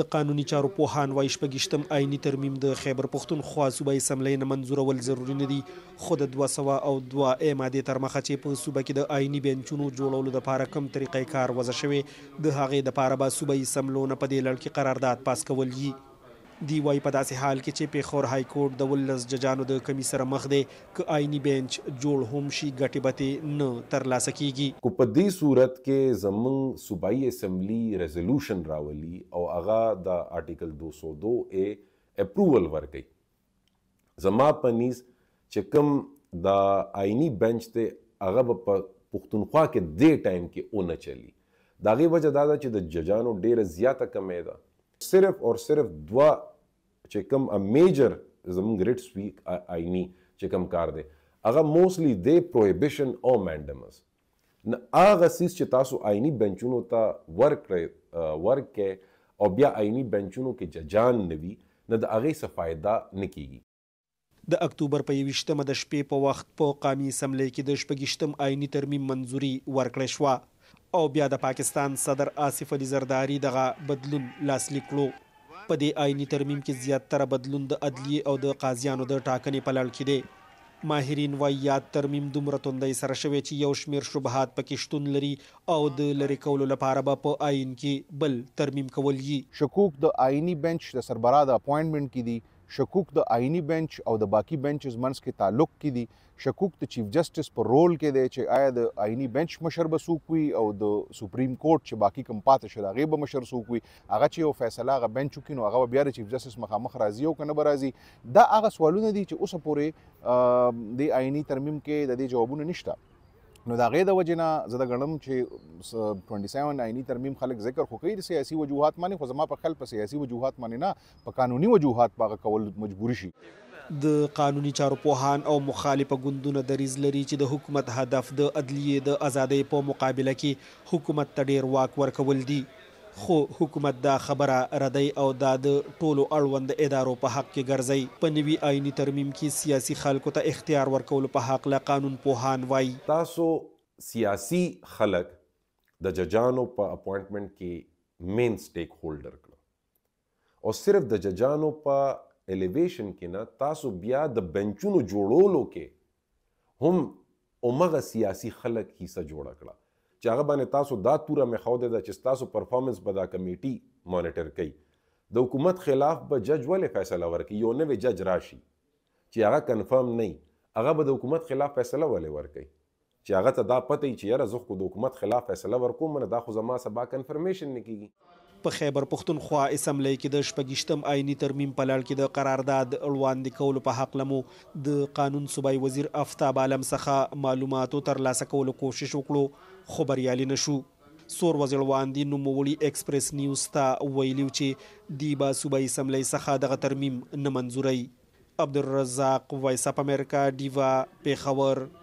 د قانوني چارو پوهان وایي شپږشتم آئینی ترمیم د خیبر پښتونخوا صوبایي اسمبلی نه منزورول ضروري نه دي خو د دوه سوه او دوه ا مادې تر مخه چې په صوبه کې د آئینی بینچونو جوړولو دپاره کوم طریقې کار وضع شوی د هغې دپاره به صوبایي اسمبلو نه په دې لړ کې قرارداد پاس کول یي دی وايي په داسې حال کې چې پیښور های کورټ د ولز ججانو د کمی سره مخ دی ک آئینی بنچ جوړ هم شي ګټي بته نه تر لاسه کیږي کو په دې صورت کې زمون صوبایي اسمبلی ریزولوشن راولي او هغه د آرټیکل 202 ا اپروول ورکي زما پنيز چې کوم د آئینی بنچ ته هغه په پښتونخوا کې دې ټایم کې اون چلی داغه وجه دا چې د ججانو ډیره زیاته کمې ده صرف اور صرف دوا چې کوم میجر زمون ګریټ سپیک آئینی چې کوم کار دی هغه موستلی دی پروهیبیشن او مینډمز نه هغه سیس چې تاسو آئینی بنچونو ته ورکړی ورکې او بیا آئینی بنچونو کې ججان نوي نه د هغې څه فایده نه کیږي د اکتوبر په 28مه د شپې په وخت په قامي سملې کې د شپږشتم آئینی ترمیم منځوري ورکړې شو او بیا د پاکستان صدر آصف علي زرداری دغه بدلون لاسلیک کړو په دې آئینی ترمیم کې زیاتره بدلون د عدلیې او د قاضیانو د ټاکنې په لړ کې دی ماهرین وایي یاد ترمیم دومره توندۍ سره شوی چې یو شمیر شبهات پکې شتون لري او د لرې کولو لپاره به په آین کې بل ترمیم کول یي شکوک د آئینی بنچ د سربرا د اپوینټمنټ کې دي شکوک د آئینی بنچ او د باقی بنچز منځ کې تعلق کې دي شکوک د چیف جسټس په رول کې دی چې آیا د آئینی بنچ مشر به څوک وي او د سپریم کورټ چې باقی کوم پاتې شل هغه به مشر څوک وي هغه چې یو فیصله هغه بنچ وکړي نو هغه بیا د چیف جسټس مخامخ راځي او کنه به راځي دا هغه سوالونه دي چې اوسه پورې د آئینی ترمیم کې د دې جوابونه نشته نو دا غې د وجنه زه د غړم چې 27 آئینی ترمیم خلک ذکر خو کوي د سیاسي وجوهات باندې خو زما په خل په سیاسي وجوهات باندې نه په قانوني وجوهات باغه کول مجبور شي د قانوني چارو پوهان او مخالفه ګوندونه دریز لري چې د حکومت هدف د عدلیه د ازادۍ په مقابله کې حکومت ته ډیر واک ورکول دي خو حکومت دا خبره ردی او دا د ټولو اړوند ادارو په حق کې ګرځي په نوي آئینی ترمیم کې سیاسي خلکو ته اختیار ورکول په حق له قانون پوهان وای تاسو سیاسي خلک د ججانو په اپوینټمنټ کې مین سټیک هولډر کړو او صرف د ججانو په الیویشن کې نه تاسو بیا د بنچونو جوړولو کې هم اومغه سیاسي خلک حصہ جوړ کړه چې هغه باندې تاسو دا توره مې خو ده چې تاسو پرفارمنس به دا کمیټي مانیټر کوي د حکومت خلاف به جج ولې فیصله ورکړي یو نوی جج راشي چې هغه کنفرم نه هغه به د حکومت خلاف فیصله ولې ورکړي چې هغه ته دا پته چې یاره زه خو د حکومت خلاف فیصله ورکوم نه دا خو زما سبا کنفرمیشن نه کیږي په خیبر پښتونخوا اسمبلی کې د شپږشتم آئینی ترمیم په لړ کې د قرارداد وړاندې کولو په حق لمو د قانون صوبایي وزیر افتاب عالم څخه معلوماتو ترلاسه کولو کوشش وکړو خو بریالي نشو سور وزیر وړاندې نوموړي ایکسپریس نیوز ته ویلي چې دی با صوبایي اسمبلی څخه دغه ترمیم نه منزوري عبدالرزاق وایس اپ امریکا دیوا پیښور